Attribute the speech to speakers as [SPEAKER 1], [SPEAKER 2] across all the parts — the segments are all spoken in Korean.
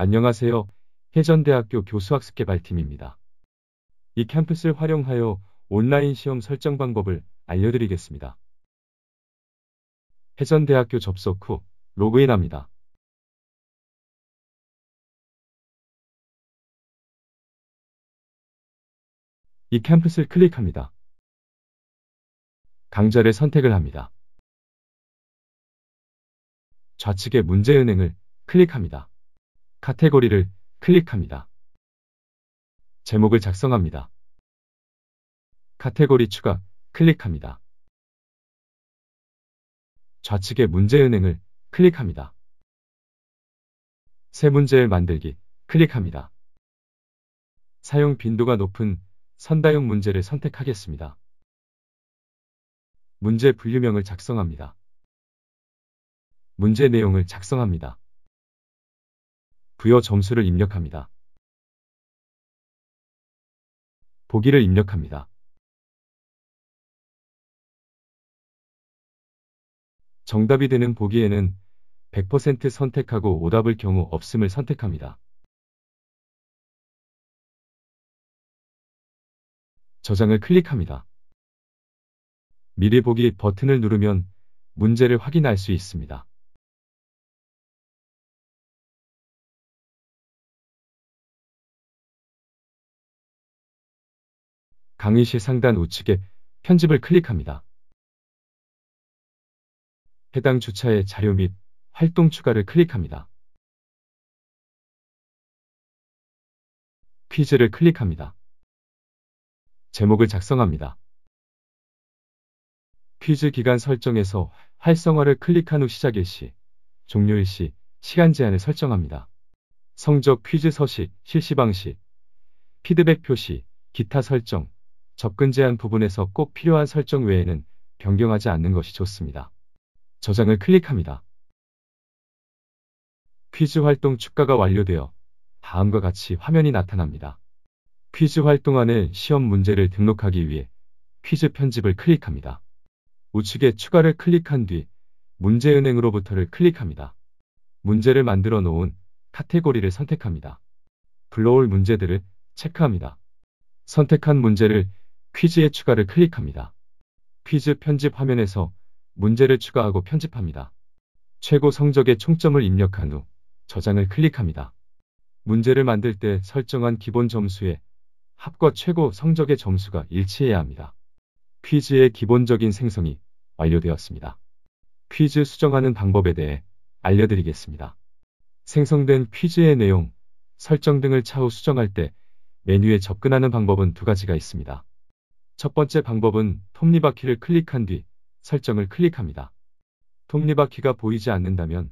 [SPEAKER 1] 안녕하세요. 해전대학교 교수학습개발팀입니다. 이 캠프스를 활용하여 온라인 시험 설정 방법을 알려드리겠습니다. 해전대학교 접속 후 로그인합니다. 이 캠프스를 클릭합니다. 강좌를 선택을 합니다. 좌측의 문제은행을 클릭합니다. 카테고리를 클릭합니다. 제목을 작성합니다. 카테고리 추가 클릭합니다. 좌측의 문제은행을 클릭합니다. 새 문제 를 만들기
[SPEAKER 2] 클릭합니다. 사용 빈도가 높은 선다용 문제를
[SPEAKER 1] 선택하겠습니다. 문제 분류명을 작성합니다. 문제 내용을 작성합니다. 부여 점수를 입력합니다. 보기를 입력합니다. 정답이 되는 보기에는 100% 선택하고 오답을 경우 없음을 선택합니다.
[SPEAKER 3] 저장을 클릭합니다. 미리 보기 버튼을 누르면 문제를 확인할 수 있습니다. 강의실
[SPEAKER 1] 상단 우측에 편집을 클릭합니다. 해당 주차의 자료 및 활동 추가를 클릭합니다. 퀴즈를 클릭합니다. 제목을 작성합니다. 퀴즈 기간 설정에서 활성화를
[SPEAKER 2] 클릭한 후 시작 일시, 종료 일시, 시간 제한을 설정합니다. 성적 퀴즈 서식, 실시 방식, 피드백 표시, 기타 설정, 접근 제한 부분에서 꼭 필요한 설정 외에는 변경하지 않는 것이 좋습니다. 저장을 클릭합니다. 퀴즈 활동 축가가 완료되어 다음과 같이 화면이 나타납니다. 퀴즈 활동 안에 시험 문제를 등록하기 위해 퀴즈 편집을 클릭합니다. 우측에 추가를 클릭한 뒤 문제 은행으로부터를 클릭합니다. 문제를 만들어 놓은 카테고리를 선택합니다. 불러올 문제들을 체크합니다. 선택한 문제를 퀴즈의 추가를 클릭합니다. 퀴즈 편집 화면에서 문제를 추가하고 편집합니다. 최고 성적의 총점을 입력한 후 저장을 클릭합니다. 문제를 만들 때 설정한 기본 점수에 합과 최고 성적의 점수가 일치해야 합니다. 퀴즈의 기본적인 생성이 완료되었습니다. 퀴즈 수정하는 방법에 대해 알려드리겠습니다. 생성된 퀴즈의 내용, 설정 등을 차후 수정할 때 메뉴에 접근하는 방법은 두 가지가 있습니다. 첫 번째 방법은 톱니바퀴를 클릭한 뒤 설정을 클릭합니다. 톱니바퀴가 보이지 않는다면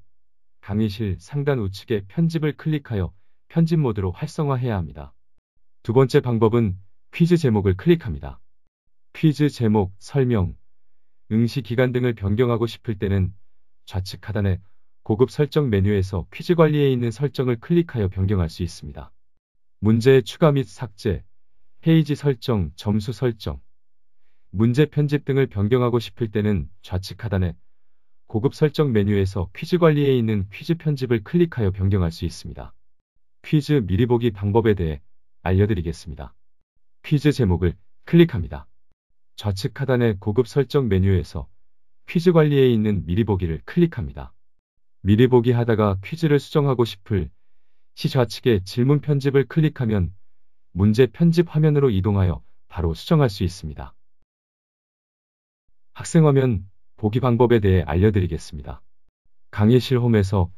[SPEAKER 2] 강의실 상단 우측에 편집을 클릭하여 편집 모드로 활성화해야 합니다. 두 번째 방법은 퀴즈 제목을 클릭합니다. 퀴즈 제목, 설명, 응시 기간 등을 변경하고 싶을 때는 좌측 하단의 고급 설정 메뉴에서 퀴즈 관리에 있는 설정을 클릭하여 변경할 수 있습니다. 문제의 추가 및 삭제, 페이지 설정, 점수 설정, 문제 편집 등을 변경하고 싶을 때는 좌측 하단에 고급 설정 메뉴에서 퀴즈 관리에 있는 퀴즈 편집을 클릭하여 변경할 수 있습니다. 퀴즈 미리 보기 방법에 대해 알려드리겠습니다. 퀴즈 제목을 클릭합니다. 좌측 하단의 고급 설정 메뉴에서 퀴즈 관리에 있는 미리 보기를 클릭합니다. 미리 보기 하다가 퀴즈를 수정하고 싶을 시좌측에 질문 편집을 클릭하면 문제 편집 화면으로 이동하여 바로 수정할 수 있습니다. 학생 화면 보기 방법에 대해 알려드리겠습니다. 강의실 홈에서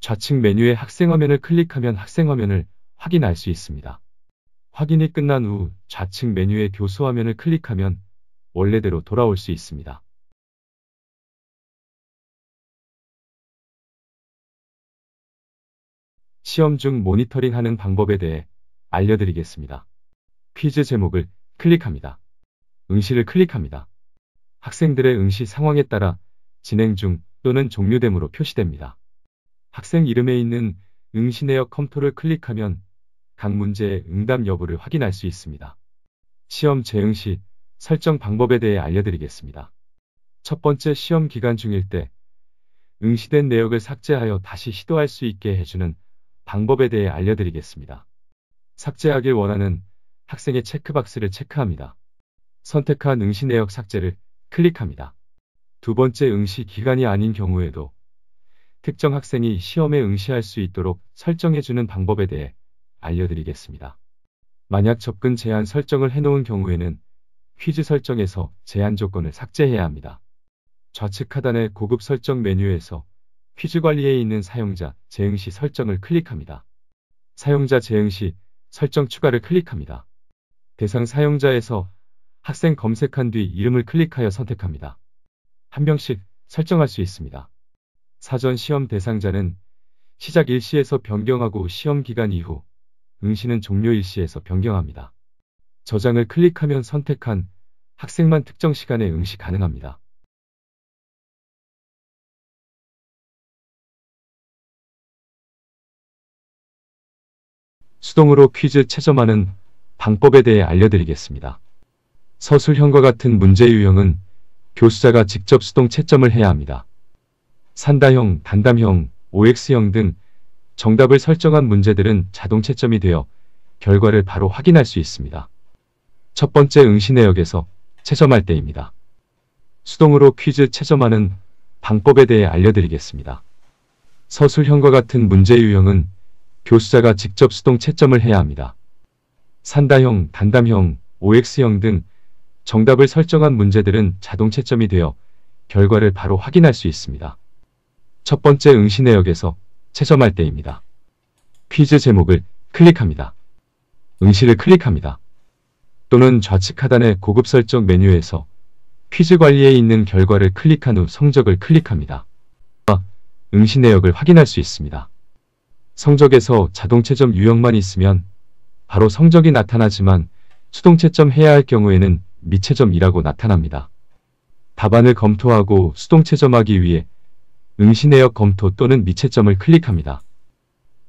[SPEAKER 2] 좌측 메뉴의 학생 화면을 클릭하면 학생 화면을 확인할 수 있습니다. 확인이 끝난 후 좌측 메뉴의 교수 화면을
[SPEAKER 3] 클릭하면 원래대로 돌아올 수 있습니다.
[SPEAKER 1] 시험 중 모니터링하는 방법에 대해 알려드리겠습니다. 퀴즈 제목을 클릭합니다.
[SPEAKER 2] 응시를 클릭합니다. 학생들의 응시 상황에 따라 진행 중 또는 종료됨으로 표시됩니다. 학생 이름에 있는 응시 내역 컴토를 클릭하면 각 문제의 응답 여부를 확인할 수 있습니다. 시험 재응 시 설정 방법에 대해 알려드리겠습니다. 첫 번째 시험 기간 중일 때 응시된 내역을 삭제하여 다시 시도할 수 있게 해주는 방법에 대해 알려드리겠습니다. 삭제하길 원하는 학생의 체크박스를 체크합니다. 선택한 응시 내역 삭제를 클릭합니다. 두 번째 응시 기간이 아닌 경우에도 특정 학생이 시험에 응시할 수 있도록 설정해주는 방법에 대해 알려드리겠습니다. 만약 접근 제한 설정을 해놓은 경우에는 퀴즈 설정에서 제한 조건을 삭제해야 합니다. 좌측 하단의 고급 설정 메뉴에서 퀴즈 관리에 있는 사용자 재응 시 설정을 클릭합니다. 사용자 재응 시 설정 추가를 클릭합니다. 대상 사용자에서 학생 검색한 뒤 이름을 클릭하여 선택합니다. 한 명씩 설정할 수 있습니다. 사전 시험 대상자는 시작 일시에서 변경하고 시험 기간 이후 응시는 종료 일시에서 변경합니다. 저장을 클릭하면 선택한
[SPEAKER 3] 학생만 특정 시간에 응시 가능합니다. 수동으로 퀴즈 채점하는 방법에 대해 알려드리겠습니다.
[SPEAKER 2] 서술형과 같은 문제 유형은 교수자가 직접 수동 채점을 해야 합니다. 산다형, 단담형, OX형 등 정답을 설정한 문제들은 자동 채점이 되어 결과를 바로 확인할 수 있습니다. 첫 번째 응시 내역에서 채점할 때입니다. 수동으로 퀴즈 채점하는 방법에 대해 알려드리겠습니다. 서술형과 같은 문제 유형은 교수자가 직접 수동 채점을 해야 합니다. 산다형, 단담형, OX형 등 정답을 설정한 문제들은 자동 채점이 되어 결과를 바로 확인할 수 있습니다. 첫 번째 응시 내역에서 채점할 때입니다. 퀴즈 제목을 클릭합니다. 응시를 클릭합니다. 또는 좌측 하단의 고급 설정 메뉴에서 퀴즈 관리에 있는 결과를 클릭한 후 성적을 클릭합니다. 응시 내역을 확인할 수 있습니다. 성적에서 자동채점 유형만 있으면 바로 성적이 나타나지만 수동채점 해야 할 경우에는 미채점이라고 나타납니다. 답안을 검토하고 수동채점하기 위해 응시내역 검토 또는 미채점을 클릭합니다.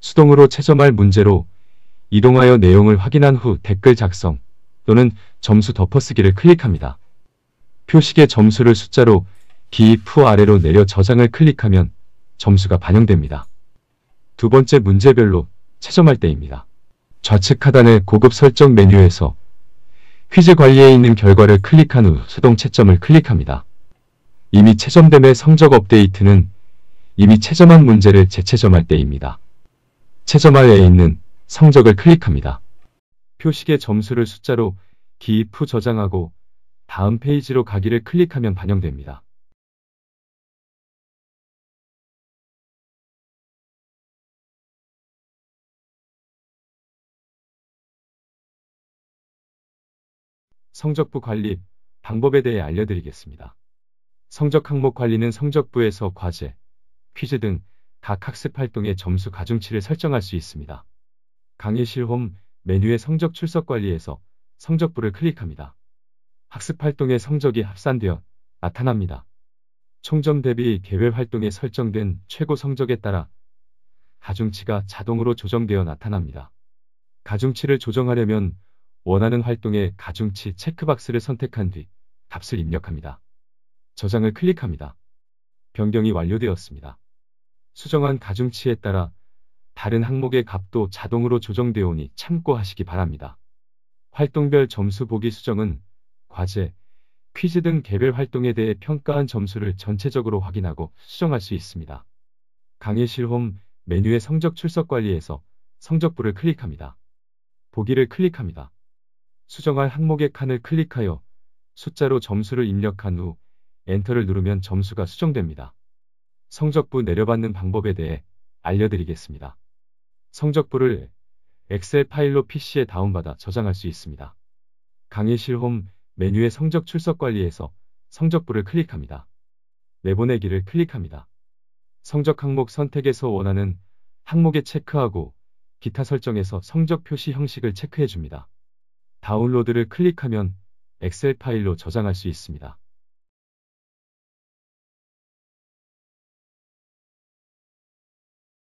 [SPEAKER 2] 수동으로 채점할 문제로 이동하여 내용을 확인한 후 댓글 작성 또는 점수 덮어쓰기를 클릭합니다. 표식의 점수를 숫자로 기입 후 아래로 내려 저장을 클릭하면 점수가 반영됩니다. 두 번째 문제별로 채점할 때입니다. 좌측 하단의 고급 설정 메뉴에서 퀴즈 관리에 있는 결과를 클릭한 후 수동 채점을 클릭합니다. 이미 채점됨의 성적 업데이트는 이미 채점한 문제를 재채점할 때입니다. 채점할 에 있는 성적을 클릭합니다. 표식의 점수를 숫자로 기입 후 저장하고
[SPEAKER 3] 다음 페이지로 가기를 클릭하면 반영됩니다.
[SPEAKER 1] 성적부 관리 방법에 대해 알려드리겠습니다. 성적 항목 관리는 성적부에서
[SPEAKER 2] 과제, 퀴즈 등 각 학습 활동의 점수 가중치를 설정할 수 있습니다. 강의실 홈 메뉴의 성적 출석 관리에서 성적부를 클릭합니다. 학습 활동의 성적이 합산되어 나타납니다. 총점 대비 개별 활동에 설정된 최고 성적에 따라 가중치가 자동으로 조정되어 나타납니다. 가중치를 조정하려면 원하는 활동의 가중치 체크박스를 선택한 뒤 값을 입력합니다. 저장을 클릭합니다. 변경이 완료되었습니다. 수정한 가중치에 따라 다른 항목의 값도 자동으로 조정되어 오니 참고하시기 바랍니다. 활동별 점수 보기 수정은 과제, 퀴즈 등 개별 활동에 대해 평가한 점수를 전체적으로 확인하고 수정할 수 있습니다. 강의실 홈 메뉴의 성적 출석 관리에서 성적부를 클릭합니다. 보기를 클릭합니다. 수정할 항목의 칸을 클릭하여 숫자로 점수를 입력한 후 엔터를 누르면 점수가 수정됩니다. 성적부 내려받는 방법에 대해 알려드리겠습니다. 성적부를 엑셀 파일로 PC에 다운받아 저장할 수 있습니다. 강의실 홈 메뉴의 성적 출석 관리에서 성적부를 클릭합니다. 내보내기를 클릭합니다. 성적 항목 선택에서 원하는 항목에 체크하고 기타 설정에서 성적 표시 형식을 체크해 줍니다. 다운로드를 클릭하면 엑셀
[SPEAKER 3] 파일로 저장할 수 있습니다.